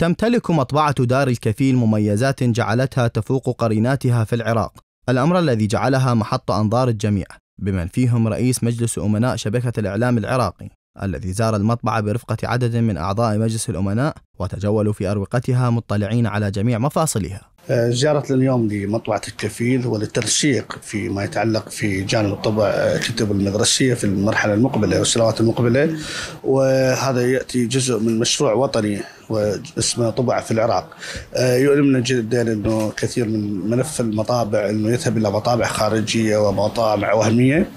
تمتلك مطبعة دار الكفيل مميزات جعلتها تفوق قريناتها في العراق الأمر الذي جعلها محط أنظار الجميع بمن فيهم رئيس مجلس أمناء شبكة الإعلام العراقي الذي زار المطبعة برفقة عدد من أعضاء مجلس الأمناء وتجولوا في أروقتها مطلعين على جميع مفاصلها آه، زيارتنا اليوم لمطبعة الكفيل وللترشيق فيما يتعلق في جانب طبع آه، الكتب المدرسية في المرحلة المقبلة والسنوات المقبلة وهذا يأتي جزء من مشروع وطني واسمه طبع في العراق آه، يؤلمنا جدا أنه كثير من ملف المطابع أنه يذهب إلى مطابع خارجية ومطابع وهمية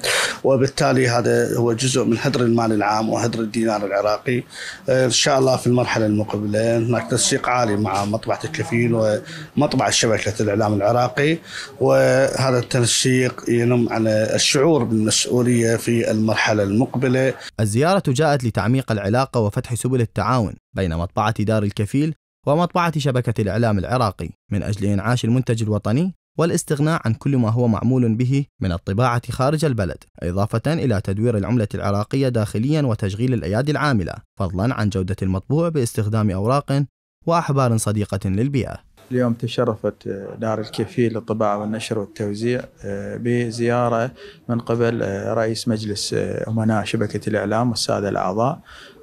وبالتالي هذا هو جزء من هدر المال العام وهدر الدينار العراقي إن شاء الله في المرحلة المقبلة هناك تنسيق عالي مع مطبعة الكفيل ومطبعة طبعا شبكة الإعلام العراقي وهذا التنسيق ينم على الشعور بالمسؤولية في المرحلة المقبلة الزيارة جاءت لتعميق العلاقة وفتح سبل التعاون بين مطبعة دار الكفيل ومطبعة شبكة الإعلام العراقي من أجل إنعاش المنتج الوطني والاستغناء عن كل ما هو معمول به من الطباعة خارج البلد، إضافة إلى تدوير العملة العراقية داخليا وتشغيل الأيادي العاملة، فضلا عن جودة المطبوع باستخدام أوراق وأحبار صديقة للبيئة. اليوم تشرفت دار الكفيل للطباعة والنشر والتوزيع آه، بزيارة من قبل آه، رئيس مجلس آه، أمناء شبكة الإعلام والسادة الأعضاء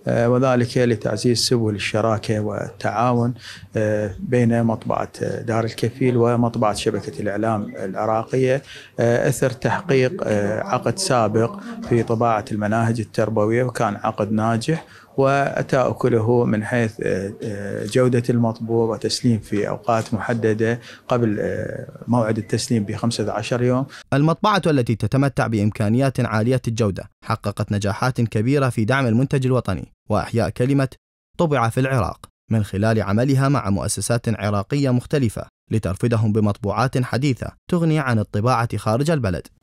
آه، وذلك لتعزيز سبل الشراكة والتعاون آه، بين مطبعة آه، دار الكفيل ومطبعة شبكة الإعلام العراقية أثر تحقيق عقد سابق في طباعة المناهج التربوية وكان عقد ناجح وأتى أكله من حيث جودة المطبوع وتسليم في أوقات محددة قبل موعد التسليم ب 15 يوم المطبعة التي تتمتع بإمكانيات عالية الجودة حققت نجاحات كبيرة في دعم المنتج الوطني وإحياء كلمة طبع في العراق من خلال عملها مع مؤسسات عراقية مختلفة لترفدهم بمطبوعات حديثة تغني عن الطباعة خارج البلد